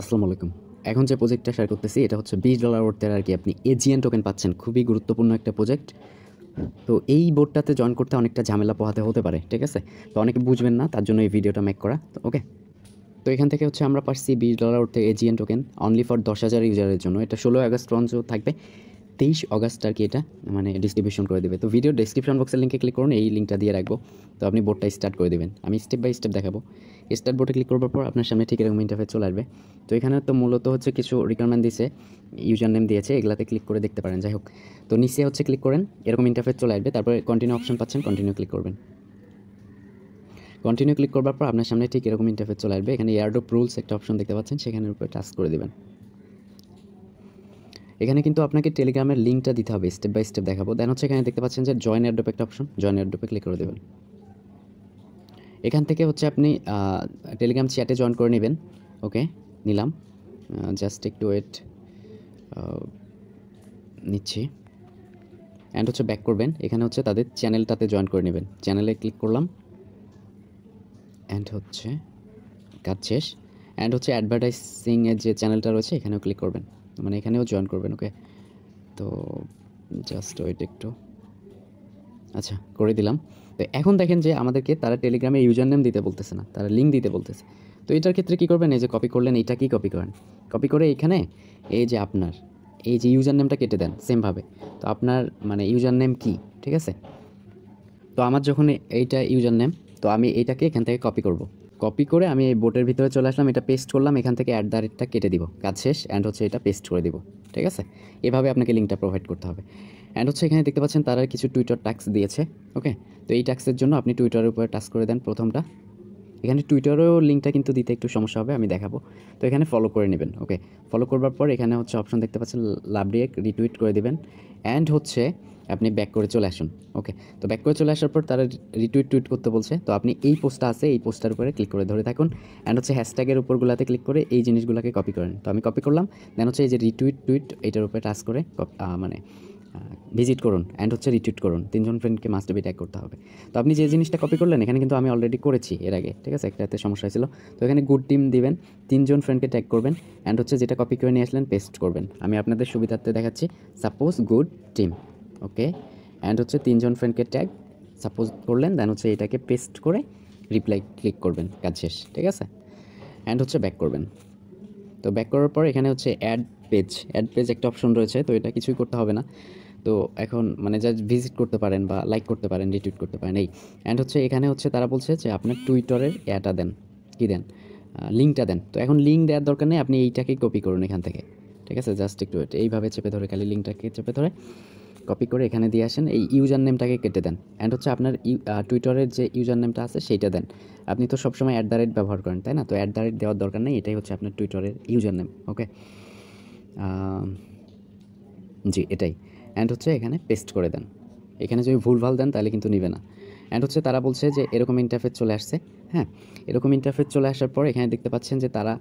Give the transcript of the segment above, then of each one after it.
আসসালামু আলাইকুম এখন যে প্রজেক্টটা শেয়ার করতেছি এটা হচ্ছে বিশ ডলার ওর্থের আর কি আপনি এজিএন টোকেন পাচ্ছেন খুবই গুরুত্বপূর্ণ একটা প্রজেক্ট তো এই বোর্ডটাতে জয়েন করতে অনেকটা ঝামেলা পোহাতে হতে পারে ঠিক আছে তো অনেকে বুঝবেন না তার জন্য এই ভিডিওটা মেক করা তো ওকে তো এখান থেকে হচ্ছে আমরা পাচ্ছি বিশ ডলার ওর্থের এজিএন টোকেন অনলি ফর দশ হাজার ইউজারের জন্য এটা ষোলো আগস্ট লঞ্চ থাকবে তেইশ অগাস্ট আর কি এটা মানে ডিস্ট্রিবিউশন করে দেবে তো ভিডিও ডিসক্রিপশন বক্সের লিঙ্কে ক্লিক করুন এই লিঙ্কটা দিয়ে রাখবো তো আপনি বোর্ডটা স্টার্ট করে দেবেন আমি স্টেপ বাই স্টেপ দেখাবো স্টার্ট বোর্ডে ক্লিক করবার পর আপনার সামনে ঠিক এরকম ইন্টারফেস চলে আসবে তো এখানে তো মূলত হচ্ছে কিছু রিকোয়ারমেন্ট দিয়েছে ইউজার নেম দিয়েছে এগুলাতে ক্লিক করে দেখতে পারেন যাই হোক তো নিচে হচ্ছে ক্লিক করেন এরকম ইন্টারফেস চলে আসবে তারপরে কন্টিনিউ অপশন পাচ্ছেন কন্টিনিউ ক্লিক করবেন কন্টিনিউ ক্লিক করবার পর আপনার সামনে ঠিক এরকম ইন্টারফেস চলে আসবে এখানে এয়ারড্রপ রুলস একটা অপশন দেখতে পাচ্ছেন সেখানের উপরে টাস্ক করে দেবেন এখানে কিন্তু আপনাকে টেলিগ্রামের লিঙ্কটা দিতে হবে স্টেপ বাই স্টেপ দেখাবো দেন হচ্ছে এখানে দেখতে পাচ্ছেন যে জয়েন অ্যাডোপ একটা অপশন জয়েন অ্যাডোপে ক্লিক করে দেবেন এখান থেকে হচ্ছে আপনি টেলিগ্রাম চ্যাটে জয়েন করে নেবেন ওকে নিলাম জাস্ট একটু ওয়েট নিচ্ছি অ্যান্ড হচ্ছে ব্যাক করবেন এখানে হচ্ছে তাদের চ্যানেলটাতে জয়েন করে নেবেন চ্যানেলে ক্লিক করলাম অ্যান্ড হচ্ছে কাজ শেষ অ্যান্ড হচ্ছে অ্যাডভার্টাইজিংয়ের যে চ্যানেলটা রয়েছে এখানেও ক্লিক করবেন মানে এখানেও জয়েন করবেন ওকে তো জাস্ট ওয়েট একটু আচ্ছা করে দিলাম তো এখন দেখেন যে আমাদেরকে তারা টেলিগ্রামে ইউজার নেম দিতে বলতেছে না তারা লিঙ্ক দিতে বলতেছে তো এটার ক্ষেত্রে কী করবেন এই যে কপি করলেন এইটা কি কপি করেন কপি করে এখানে এই যে আপনার এই যে ইউজার নেমটা কেটে দেন সেমভাবে তো আপনার মানে ইউজার নেম কী ঠিক আছে তো আমার যখন এইটা ইউজার নেম তো আমি এইটাকে এখান থেকে কপি করব কপি করে আমি এই বোটের ভিতরে চলে আসলাম এটা পেস্ট করলাম এখান থেকে অ্যাড দ্য রেটটা কেটে দিব কাজ শেষ অ্যান্ড হচ্ছে এটা পেস্ট করে দিব ঠিক আছে এভাবে আপনাকে লিঙ্কটা প্রোভাইড করতে হবে অ্যান্ড হচ্ছে এখানে দেখতে পাচ্ছেন তারা কিছু টুইটার ট্যাক্স দিয়েছে ওকে তো এই ট্যাক্সের জন্য আপনি টুইটারের উপরে টাচ করে দেন প্রথমটা এখানে টুইটারেও লিঙ্কটা কিন্তু দিতে একটু সমস্যা হবে আমি দেখাবো তো এখানে ফলো করে নেবেন ওকে ফলো করবার পর এখানে হচ্ছে অপশন দেখতে পাচ্ছেন লাভ রিয়েক্ট রিটুইট করে দেবেন অ্যান্ড হচ্ছে আপনি ব্যাক করে চলে আসুন ওকে তো ব্যাক করে চলে আসার পর তারা রিটুইট টুইট করতে বলছে তো আপনি এই পোস্টটা আছে এই পোস্টার উপরে ক্লিক করে ধরে থাকুন অ্যান্ড হচ্ছে হ্যাশট্যাগের উপরগুলোতে ক্লিক করে এই জিনিসগুলোকে কপি করেন তো আমি কপি করলাম দেন হচ্ছে এই যে রিটুইট টুইট এটার উপরে টাচ করে মানে ভিজিট করুন অ্যান্ড হচ্ছে রিটুইট করুন তিনজন ফ্রেন্ডকে মাস্টার ট্যাগ করতে হবে তো আপনি যে জিনিসটা কপি করলেন এখানে কিন্তু আমি অলরেডি করেছি এর আগে ঠিক আছে একটাতে সমস্যা হয়েছিল তো এখানে গুড টিম দিবেন তিনজন ফ্রেন্ডকে ট্যাগ করবেন অ্যান্ড হচ্ছে যেটা কপি করে নিয়ে আসলেন পেস্ট করবেন আমি আপনাদের সুবিধার্থে দেখাচ্ছি suppose good team okay and হচ্ছে তিনজন ফ্রেন্ডকে ট্যাগ সাপোজ করলেন দেন হচ্ছে এটাকে পেস্ট করে রিপ্লাই ক্লিক করবেন কাজ শেষ ঠিক আছে অ্যান্ড হচ্ছে ব্যাক করবেন তো ব্যাক করার পর এখানে হচ্ছে অ্যাড পেজ অ্যাড পেজ একটা অপশন রয়েছে তো এটা কিছুই করতে হবে না তো এখন মানে জাস্ট ভিজিট করতে পারেন বা লাইক করতে পারেন রিটুইট করতে পারেন এই অ্যান্ড হচ্ছে এখানে হচ্ছে তারা বলছে যে আপনার টুইটারের অ্যাটা দেন কী দেন লিঙ্কটা দেন তো এখন লিঙ্ক দেওয়ার দরকার নেই আপনি এইটাকেই কপি করুন এখান থেকে ঠিক আছে জাস্ট একটু এইভাবে চেপে ধরে খালি লিঙ্কটাকে চেপে ধরে কপি করে এখানে দিয়ে আসেন এই ইউজার নেমটাকে কেটে দেন অ্যান্ড হচ্ছে আপনার টুইটারের যে ইউজার নেমটা আছে সেইটা দেন আপনি তো সবসময় অ্যাট দ্য রেট ব্যবহার করেন তাই না তো অ্যাট দ্য রেট দেওয়ার দরকার নেই এটাই হচ্ছে আপনার টুইটারের ইউজার নেম ওকে জি এটাই অ্যান্ড হচ্ছে এখানে পেস্ট করে দেন এখানে যদি ভুলভাল দেন তাহলে কিন্তু নিবে না অ্যান্ড হচ্ছে তারা বলছে যে এরকম ইন্টারফেস চলে আসছে হ্যাঁ এরকম ইন্টারফেস চলে আসার পর এখানে দেখতে পাচ্ছেন যে তারা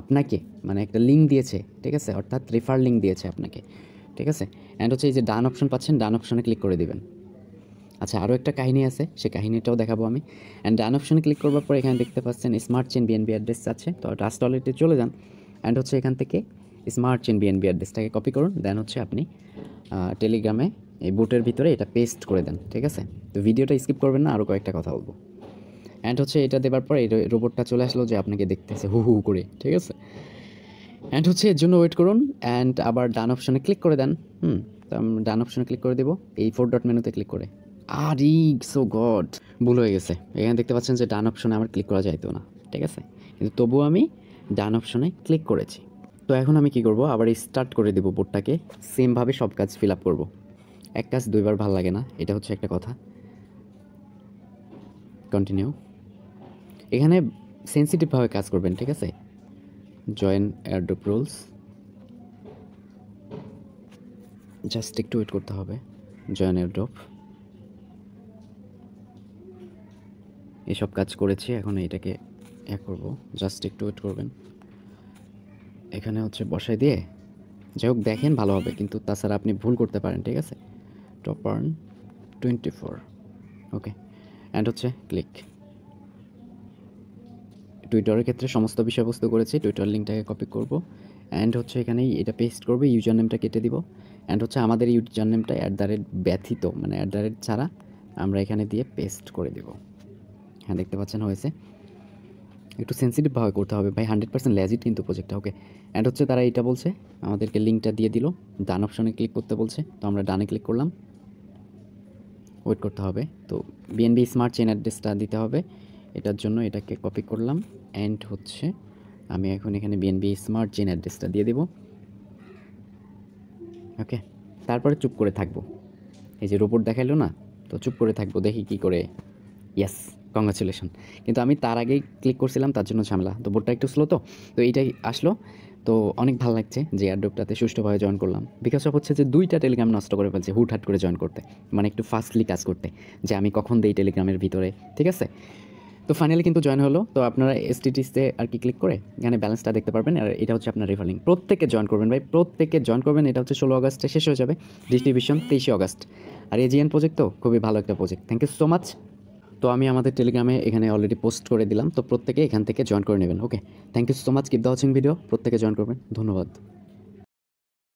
আপনাকে মানে একটা লিঙ্ক দিয়েছে ঠিক আছে অর্থাৎ রেফার লিঙ্ক দিয়েছে আপনাকে ঠিক আছে অ্যান্ড হচ্ছে এই যে ডান অপশন পাচ্ছেন ডান অপশনে ক্লিক করে দিবেন আচ্ছা আরও একটা কাহিনী আছে সে কাহিনীটাও দেখাবো আমি অ্যান্ড ডান অপশনে ক্লিক করবার পর এখানে দেখতে পাচ্ছেন স্মার্ট চেন বিএনবি অ্যাড্রেস আছে তো ডাস্ট ওয়ালেটে চলে যান অ্যান্ড হচ্ছে এখান থেকে স্মার্ট চেন বিএনবি অ্যাড্রেসটাকে কপি করুন দেন হচ্ছে আপনি টেলিগ্রামে এই বুটের ভিতরে এটা পেস্ট করে দেন ঠিক আছে তো ভিডিওটা স্কিপ করবেন না আরও কয়েকটা কথা বলবো অ্যান্ড হচ্ছে এটা দেবার পর এই রোবটটা চলে আসলো যে আপনাকে দেখতেছে হু হু করে ঠিক আছে অ্যান্ড হচ্ছে এর জন্য ওয়েট করুন অ্যান্ড আবার ডান অপশনে ক্লিক করে দেন হুম তো আমি ডান অপশনে ক্লিক করে দেবো এই ফোর ডট মেনুতে ক্লিক করে আর ই সো গড ভুল হয়ে গেছে এখানে দেখতে পাচ্ছেন যে ডান অপশনে আমার ক্লিক করা যাইতো না ঠিক আছে কিন্তু তবুও আমি ডান অপশনে ক্লিক করেছি তো এখন আমি কি করব আবার স্টার্ট করে দেবো বোর্ডটাকে সেমভাবে সব কাজ ফিল আপ করবো এক কাজ দুইবার ভাল লাগে না এটা হচ্ছে একটা কথা কন্টিনিউ এখানে সেন্সিটিভভাবে কাজ করবেন ঠিক আছে জয়েন অ্যাড্রপ রোলস জাস্ট একটু ওয়েট করতে হবে জয়েন অ্যাড্রপ এসব কাজ করেছি এখন এটাকে এ করবো জাস্ট একটু ওয়েট করবেন এখানে হচ্ছে বসাই দিয়ে যাই হোক দেখেন ভালো হবে কিন্তু তাছাড়া আপনি ভুল করতে পারেন ঠিক আছে top earn twenty four okay and হচ্ছে ক্লিক টুইটারের ক্ষেত্রে সমস্ত বিষয়বস্তু করেছি টুইটার লিঙ্কটাকে কপি করব অ্যান্ড হচ্ছে এখানে এটা পেস্ট করবো ইউজার নেমটা কেটে দিব অ্যান্ড হচ্ছে আমাদের ইউজার নেমটা অ্যাট দ্য রেট ব্যথিত মানে অ্যাট দ্য রেট ছাড়া আমরা এখানে দিয়ে পেস্ট করে দেব হ্যাঁ দেখতে পাচ্ছেন হয়েছে একটু সেন্সিটিভভাবে করতে হবে ভাই হান্ড্রেড পার্সেন্ট ল্যাজিট কিন্তু প্রজেক্টটা ওকে অ্যান্ড হচ্ছে তারা এটা বলছে আমাদেরকে লিঙ্কটা দিয়ে দিল ডান অপশনে ক্লিক করতে বলছে তো আমরা ডানে ক্লিক করলাম ওয়েট করতে হবে তো বিএনবি স্মার্ট চেন অ্যাড্রেসটা দিতে হবে এটার জন্য এটাকে কপি করলাম অ্যান্ড হচ্ছে আমি এখন এখানে বিএনবি স্মার্ট চেন অ্যাড্রেসটা দিয়ে দেব ওকে তারপরে চুপ করে থাকবো এই যে রোবট দেখাইলো না তো চুপ করে থাকবো দেখি কি করে ইয়াস কংগ্রাচুলেশন কিন্তু আমি তার আগেই ক্লিক করছিলাম তার জন্য ঝামেলা তো বোর্ডটা একটু স্লো তো তো এইটাই আসলো তো অনেক ভালো লাগছে যে অ্যাডোপটাতে সুষ্ঠুভাবে জয়েন করলাম বিকজ অফ হচ্ছে যে দুইটা টেলিগ্রাম নষ্ট করে ফেলছে হুটহাট করে জয়েন করতে মানে একটু ফাস্টলি কাজ করতে যে আমি কখন দিই টেলিগ্রামের ভিতরে ঠিক আছে তো ফাইনালি কিন্তু জয়েন হলো তো আপনারা এসটিটিসতে আর কি ক্লিক করে এখানে ব্যালেন্সটা দেখতে পারবেন আর এটা হচ্ছে আপনার রেফার প্রত্যেকে জয়েন করবেন ভাই প্রত্যেকে জয়েন করবেন এটা হচ্ছে ষোলো আগস্টে শেষ হয়ে যাবে ডিস্ট্রিবিউশন তেইশে আগস্ট আর এজিএন প্রজেক্ট তো খুবই ভালো একটা project thank you so much তো আমি আমাদের টেলিগ্রামে এখানে অলরেডি পোস্ট করে দিলাম তো প্রত্যেকে এখান থেকে জয়েন করে নেবেন okay thank you so much keep the watching video প্রত্যেকে জয়েন করবেন ধন্যবাদ